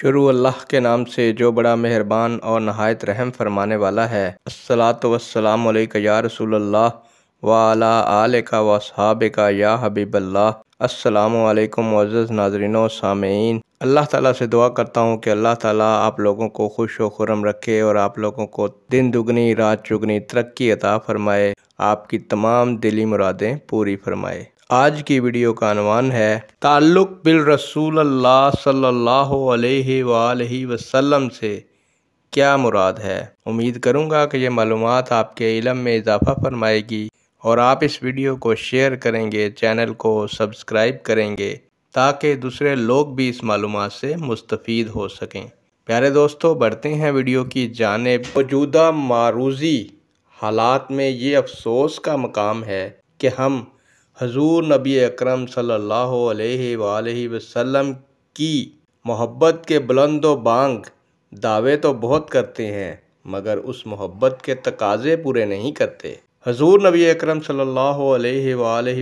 शुरू अल्लाह के नाम से जो बड़ा मेहरबान और नहायत रहम फरमाने वाला है असलात वसलाम या रसूल अल्लाह वाला आल का वसहाब का या हबीबल्ला असलकम मज़ नाजरीन सामीन अल्लाह ताला से दुआ करता हूँ कि अल्लाह ताला आप लोगों को खुश व खुरम रखे और आप लोगों को दिन दुगनी रात चुगनी तरक्की अता फ़रमाए आपकी तमाम दिली मुरादें पूरी फ़रमाए आज की वीडियो का अनवान है ताल्लुक़ बिल रसूल अल्लाह सल्लल्लाहु अलैहि वसल्लम से क्या मुराद है उम्मीद करूँगा कि ये मालूम आपके इलम में इजाफ़ा फरमाएगी और आप इस वीडियो को शेयर करेंगे चैनल को सब्सक्राइब करेंगे ताकि दूसरे लोग भी इस मालूम से मुस्तफ़ हो सकें प्यारे दोस्तों बढ़ते हैं वीडियो की जानब मौजूदा मारूजी हालात में ये अफसोस का मकाम है कि हम हजूर नबी अक्रम सम की मोहब्बत के बुलंद बांग दावे तो बहुत करते हैं मगर उस मोहब्बत के तकाजे पूरे नहीं करते हजूर नबी अक्रम सल्लल्लाहु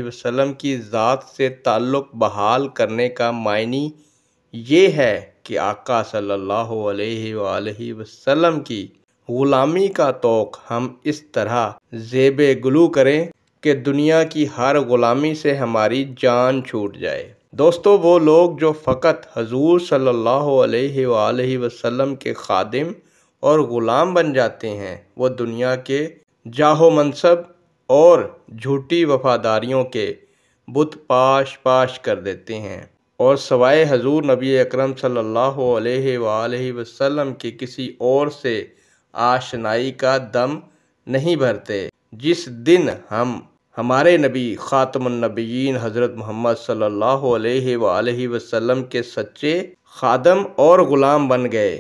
वसम की ज़ात से ताल्लुक़ बहाल करने का मायनी ये है कि आका सल्ला वसम की ग़ुलामी का तोक़ हम इस तरह जेब गलू करें कि दुनिया की हर ग़ुलामी से हमारी जान छूट जाए दोस्तों वो लोग जो फ़कत हजूर सल्ला वसम के खादम और ग़ुलाम बन जाते हैं वो दुनिया के जाहो मनसब और झूठी वफ़ादारियों के बुत पाश पाश कर देते हैं और सवाए हजूर नबी अकरम सल्लल्लाहु अलैहि वसल्लम के किसी और से आशनाई का दम नहीं भरते जिस दिन हम हमारे नबी ख़ातमनबीन हज़रत मोहम्मद सल्लल्लाहु अलैहि वसल्लम के सच्चे खादम और ग़ुलाम बन गए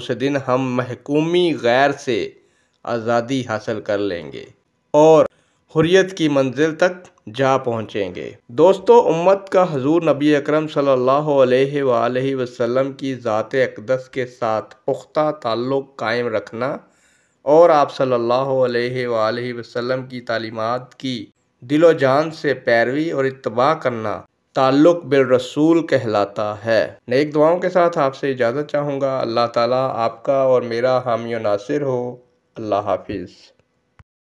उस दिन हम महकूमी गैर से आज़ादी हासिल कर लेंगे और हुरियत की मंजिल तक जा पहुँचेंगे दोस्तों उम्मत का हजूर नबी अकरम सल्लल्लाहु अलैहि वसल्लम की ज़ात अकदस के साथ पुख्ता ताल्लुक़ कायम रखना और आप सल्लल्लाहु अलैहि वसल्लम की तलीमत की दिलो जान से पैरवी और इतबा करना ताल्लुक़ बिल रसूल कहलाता है नेक दुआओं के साथ आपसे इजाज़त चाहूँगा अल्लाह ताली आपका और मेरा हामी नासिर हो আল্লাহ হাফিজ